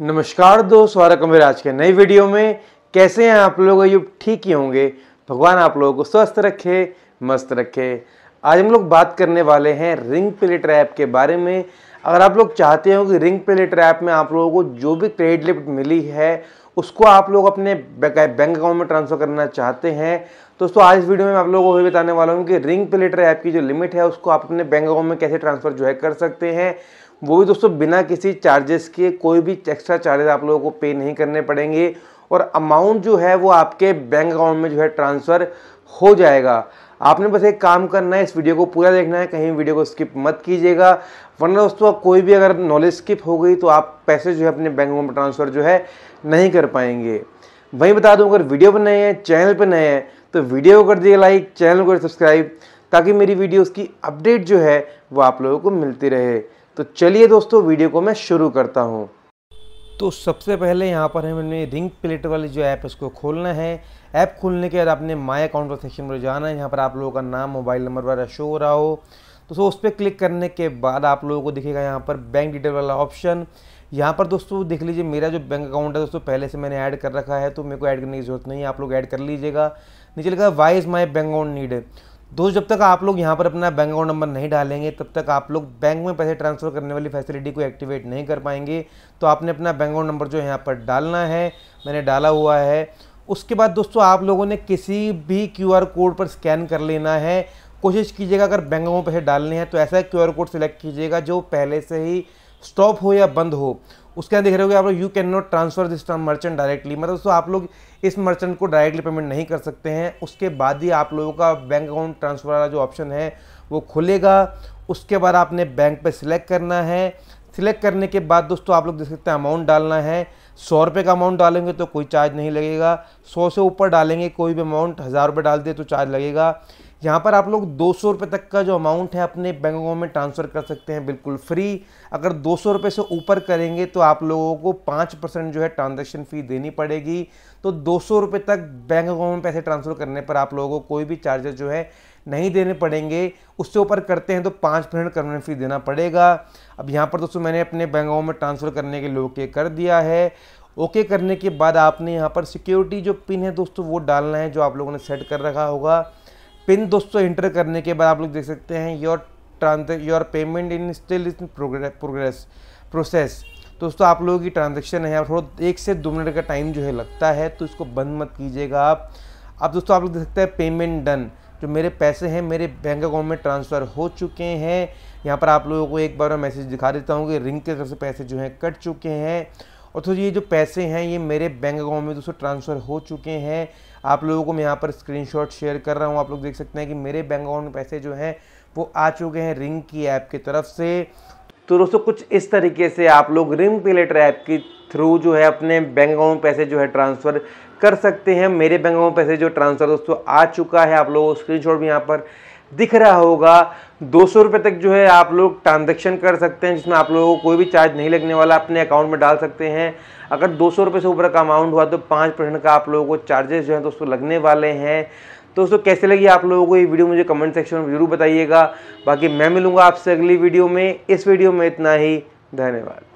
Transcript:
नमस्कार दोस्त स्वागत है मेरे आज के नई वीडियो में कैसे हैं आप लोग अयुब ठीक ही होंगे भगवान आप लोगों को स्वस्थ रखे मस्त रखे आज हम लोग बात करने वाले हैं रिंग प्ले ट्रैप के बारे में अगर आप लोग चाहते हो कि रिंग प्ले ट्रैप में आप लोगों को जो भी क्रेडिट लिमिट मिली है उसको आप लोग अपने बैंक अकाउंट में ट्रांसफ़र करना चाहते हैं दोस्तों आज इस वीडियो में आप लोगों को भी बताने वाला हूँ कि रिंग प्लेटर ऐप की जो लिमिट है उसको आप अपने बैंक अकाउंट में कैसे ट्रांसफ़र जो है कर सकते हैं वो भी दोस्तों बिना किसी चार्जेस के कोई भी एक्स्ट्रा चार्जेस आप लोगों को पे नहीं करने पड़ेंगे और अमाउंट जो है वो आपके बैंक अकाउंट में जो है ट्रांसफ़र हो जाएगा आपने बस एक काम करना है इस वीडियो को पूरा देखना है कहीं वीडियो को स्किप मत कीजिएगा वरना दोस्तों कोई भी अगर नॉलेज स्किप हो गई तो आप पैसे जो है अपने बैंक अकाउंट में ट्रांसफ़र जो है नहीं कर पाएंगे वहीं बता दूँ अगर वीडियो पर नए हैं चैनल पर नए हैं तो वीडियो को कर दिए लाइक चैनल को सब्सक्राइब ताकि मेरी वीडियोज़ की अपडेट जो है वो आप लोगों को मिलती रहे तो चलिए दोस्तों वीडियो को मैं शुरू करता हूँ तो सबसे पहले यहाँ पर हमने रिंग प्लेट वाली जो ऐप है उसको खोलना है ऐप खोलने के बाद आपने माय अकाउंट वाले सेक्शन पर जाना है यहाँ पर आप लोगों का नाम मोबाइल नंबर वगैरह शो हो रहा हो तो सो उस पर क्लिक करने के बाद आप लोगों को दिखेगा यहाँ पर बैंक डिटेल वाला ऑप्शन यहाँ पर दोस्तों देख लीजिए मेरा जो बैंक अकाउंट है दोस्तों पहले से मैंने ऐड कर रखा है तो मेरे को ऐड करने की जरूरत नहीं है आप लोग ऐड कर लीजिएगा नीचे लिखा why is my bank account need दोस्त जब तक आप लोग यहाँ पर अपना बैंक अकाउंट नंबर नहीं डालेंगे तब तक आप लोग बैंक में पैसे ट्रांसफ़र करने वाली फैसिलिटी को एक्टिवेट नहीं कर पाएंगे तो आपने अपना बैंक अकाउंट नंबर जो यहाँ पर डालना है मैंने डाला हुआ है उसके बाद दोस्तों आप लोगों ने किसी भी आर कोड पर स्कैन कर लेना है कोशिश कीजिएगा अगर बैंक में पैसे डालने हैं तो ऐसा आर कोड सेलेक्ट कीजिएगा जो पहले से ही स्टॉप हो या बंद हो उसके यहाँ देख रहे हो आप लोग you can not transfer this merchant directly मतलब दोस्तों आप लोग इस मर्चेंट को डायरेक्टली पेमेंट नहीं कर सकते हैं उसके बाद ही आप लोगों का बैंक अकाउंट ट्रांसफर वाला जो ऑप्शन है वो खुलेगा उसके बाद आपने बैंक पे सिलेक्ट करना है सिलेक्ट करने के बाद दोस्तों आप लोग देख सकते हैं अमाउंट डालना है सौ रुपये का अमाउंट डालेंगे तो कोई चार्ज नहीं लगेगा सौ से ऊपर डालेंगे कोई भी अमाउंट हज़ार रुपये डाल दे तो चार्ज लगेगा यहाँ पर आप लोग दो सौ तक का जो अमाउंट है अपने बैंक अकाउंट में ट्रांसफ़र कर सकते हैं बिल्कुल फ्री अगर दो सौ से ऊपर करेंगे तो आप लोगों को पाँच परसेंट जो है ट्रांजेक्शन फ़ी देनी पड़ेगी तो दो सौ तक बैंक अकाउंट में पैसे ट्रांसफ़र करने पर आप लोगों को कोई भी चार्जेस जो है नहीं देने पड़ेंगे उससे ऊपर करते हैं तो पाँच परसेंट कन्वीनियंस फ़ी देना पड़ेगा अब यहाँ पर दोस्तों मैंने अपने बैंक अकाउंट में ट्रांसफ़र करने के लिए ओके कर दिया है ओके करने के बाद आपने यहाँ पर सिक्योरिटी जो पिन है दोस्तों वो डालना है जो आप लोगों ने सेट कर रखा होगा पिन दोस्तों इंटर करने के बाद आप लोग देख सकते हैं your trans your payment in still in progress process दोस्तों आप लोगों की ट्रांजेक्शन है थोड़ा एक से दो मिनट का टाइम जो है लगता है तो इसको बंद मत कीजिएगा आप अब दोस्तों आप लोग देख सकते हैं पेमेंट डन जो मेरे पैसे हैं मेरे बैंक अकाउंट में ट्रांसफ़र हो चुके हैं यहाँ पर आप लोगों को एक बार मैं मैसेज दिखा देता हूँ कि रिंग की तरफ से पैसे जो हैं कट चुके हैं और तो ये जो पैसे हैं ये मेरे बैंक अकाउंट में दोस्तों ट्रांसफ़र हो चुके हैं आप लोगों को मैं यहाँ पर स्क्रीनशॉट शेयर कर रहा हूँ आप लोग देख सकते हैं कि मेरे बैंक अकाउंट में पैसे जो हैं वो आ चुके हैं रिंग की ऐप की तरफ से तो दोस्तों कुछ इस तरीके से आप लोग रिंग पे लेटर ऐप की थ्रू जो है अपने बैंक अकाउंट में पैसे जो है ट्रांसफ़र कर सकते हैं मेरे बैंक अकाउंट पैसे जो ट्रांसफ़र दोस्तों आ चुका है आप लोग स्क्रीनशॉट भी यहाँ पर दिख रहा होगा दो सौ रुपये तक जो है आप लोग ट्रांजेक्शन कर सकते हैं जिसमें आप लोगों को कोई भी चार्ज नहीं लगने वाला अपने अकाउंट में डाल सकते हैं अगर दो सौ रुपये से ऊपर का अमाउंट हुआ तो पाँच परसेंट का आप लोगों को चार्जेस जो है दोस्तों लगने वाले हैं दोस्तों कैसे लगी आप लोगों को ये वीडियो मुझे कमेंट सेक्शन में ज़रूर बताइएगा बाकी मैं मिलूँगा आपसे अगली वीडियो में इस वीडियो में इतना ही धन्यवाद